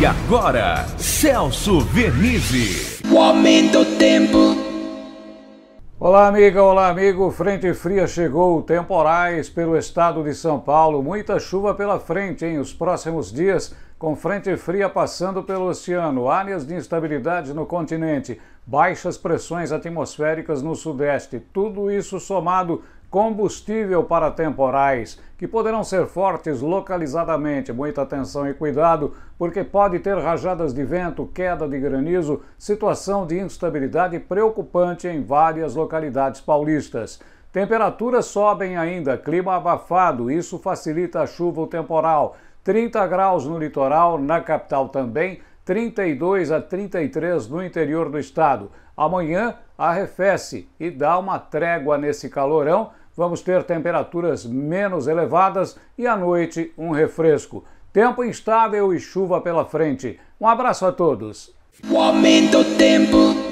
E agora, Celso Vernizzi. O aumento do tempo. Olá, amiga, olá, amigo. Frente fria chegou, temporais pelo estado de São Paulo. Muita chuva pela frente em os próximos dias, com frente fria passando pelo oceano, áreas de instabilidade no continente, baixas pressões atmosféricas no sudeste. Tudo isso somado combustível para temporais, que poderão ser fortes localizadamente. Muita atenção e cuidado, porque pode ter rajadas de vento, queda de granizo, situação de instabilidade preocupante em várias localidades paulistas. Temperaturas sobem ainda, clima abafado, isso facilita a chuva temporal. 30 graus no litoral, na capital também, 32 a 33 no interior do estado. Amanhã arrefece e dá uma trégua nesse calorão, vamos ter temperaturas menos elevadas e à noite um refresco. Tempo instável e chuva pela frente. Um abraço a todos. O aumento do tempo.